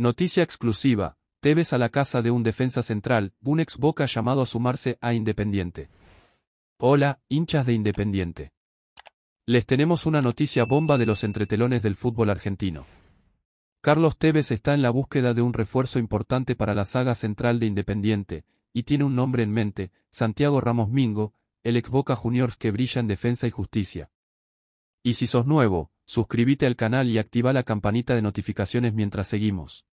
Noticia exclusiva. Tevez a la casa de un defensa central, un ex Boca llamado a sumarse a Independiente. Hola, hinchas de Independiente. Les tenemos una noticia bomba de los entretelones del fútbol argentino. Carlos Tevez está en la búsqueda de un refuerzo importante para la saga central de Independiente, y tiene un nombre en mente, Santiago Ramos Mingo, el ex Boca Juniors que brilla en defensa y justicia. Y si sos nuevo, suscríbete al canal y activa la campanita de notificaciones mientras seguimos.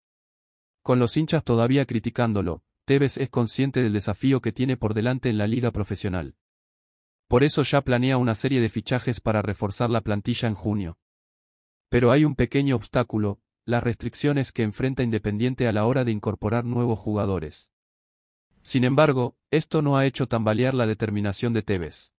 Con los hinchas todavía criticándolo, Tevez es consciente del desafío que tiene por delante en la liga profesional. Por eso ya planea una serie de fichajes para reforzar la plantilla en junio. Pero hay un pequeño obstáculo, las restricciones que enfrenta Independiente a la hora de incorporar nuevos jugadores. Sin embargo, esto no ha hecho tambalear la determinación de Tevez.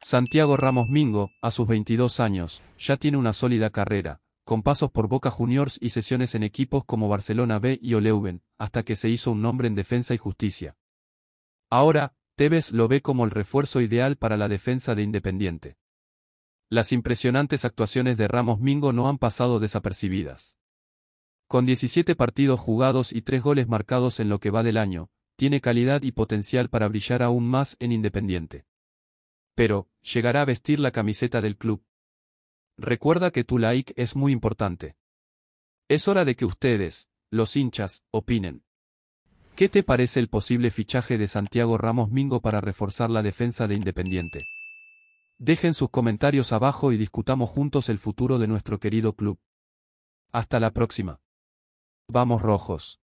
Santiago Ramos Mingo, a sus 22 años, ya tiene una sólida carrera con pasos por Boca Juniors y sesiones en equipos como Barcelona B y Oleuven, hasta que se hizo un nombre en defensa y justicia. Ahora, Tevez lo ve como el refuerzo ideal para la defensa de Independiente. Las impresionantes actuaciones de Ramos Mingo no han pasado desapercibidas. Con 17 partidos jugados y 3 goles marcados en lo que va del año, tiene calidad y potencial para brillar aún más en Independiente. Pero, ¿llegará a vestir la camiseta del club? recuerda que tu like es muy importante. Es hora de que ustedes, los hinchas, opinen. ¿Qué te parece el posible fichaje de Santiago Ramos Mingo para reforzar la defensa de Independiente? Dejen sus comentarios abajo y discutamos juntos el futuro de nuestro querido club. Hasta la próxima. Vamos rojos.